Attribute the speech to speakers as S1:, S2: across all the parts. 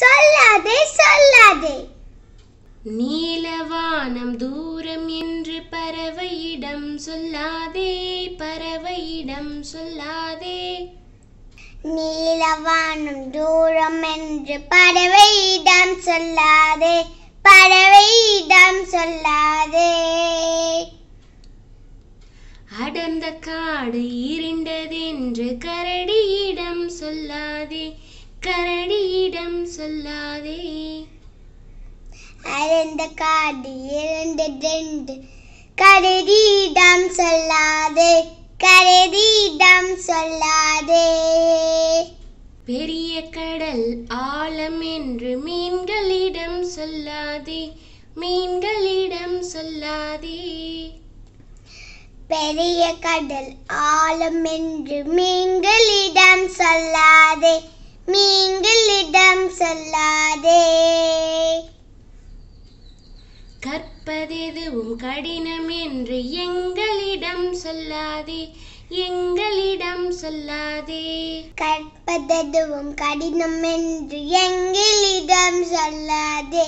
S1: சொல்லாதே சொல்லாதே நீலவானம் தூரம் என்று பறவையிடம் சொல்லாதே பறவையிடம் சொல்லாதே
S2: நீலவானம் தூரம் என்று பறவையிடம் சொல்லாதே பறவையிடம் சொல்லாதே அடர்ந்த காடு
S1: இருண்டதென்று கரடியிடம் சொல்லாதே கரடியிடம்
S2: சொல்லாதே அறந்த காடு இரண்டு ரெண்டு கரடியிடம் சொல்லாதே கரடியிடம் சொல்லாதே பெரிய கடல் ஆழம்
S1: என்று மீன்களிடம் சொல்லாதே மீன்களிடம்
S2: சொல்லாதே பெரிய கடல் ஆழம் என்று மீன்களிடம் சொல்லாதே நீங்களிடம் சொல்லாதே கற்பதெதுவும்
S1: கடினம் என்று எங்களிடம் சொல்லாதே எங்களிடம்
S2: சொல்லாதே கற்பதெதுவும் கடினம் என்று எங்களிடம் சொல்லாதே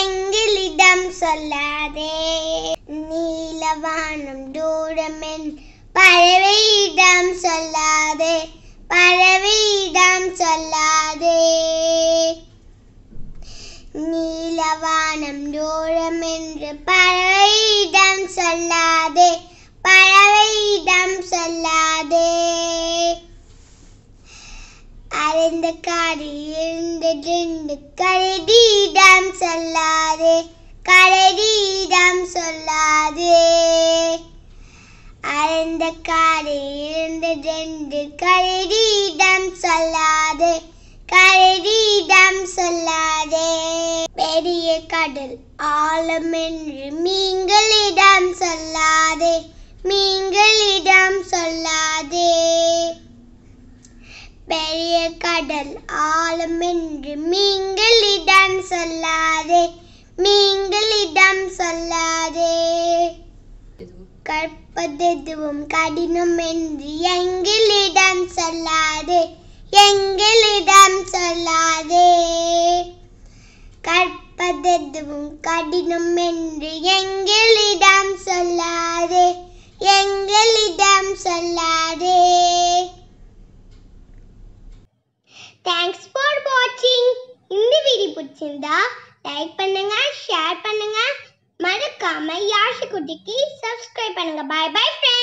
S2: எங்களிடம் சொல்லாதே நீலவானம் தூரம் என் பறவையிடம் சொல்லாதே பறவை வானம் தூரம் என்று பறவையிடம் சொல்லாதே பறவையிடம் சொல்லாதே அரைந்த காடி இருந்த ரெண்டு சொல்லாதே கரடியிடம் சொல்லாதே அறிந்த காடி இருந்த ரெண்டு சொல்லாதே கரடியிடம் கடல் ஆழமென்று மீங்களிடம் சொல்லாதே மீங்களிடம் சொல்லாதே பெரிய கடல் ஆழமென்று மீங்களிடம் சொல்லாதே மீங்களிடம் சொல்லாதே கற்பதெதுவும் கடினம் என்று எங்களிடம் சொல்லாதே எங்களிடம் சொல்லாதே கற்ப பதெதுவும் கடினம் என்று எங்களிடம் சொல்லாதே எங்களிடம் சொல்லாதே தேங்க்ஸ் ஃபார் வாட்சிங் இந்த வீடியோ பிடிச்சிருந்தா லைக் பண்ணுங்க ஷேர் பண்ணுங்க மறக்காம யாஷி குட்டிக்கு சப்ஸ்கிரைப் பண்ணுங்க பாய் பாய் ஃப்ரெண்ட்ஸ்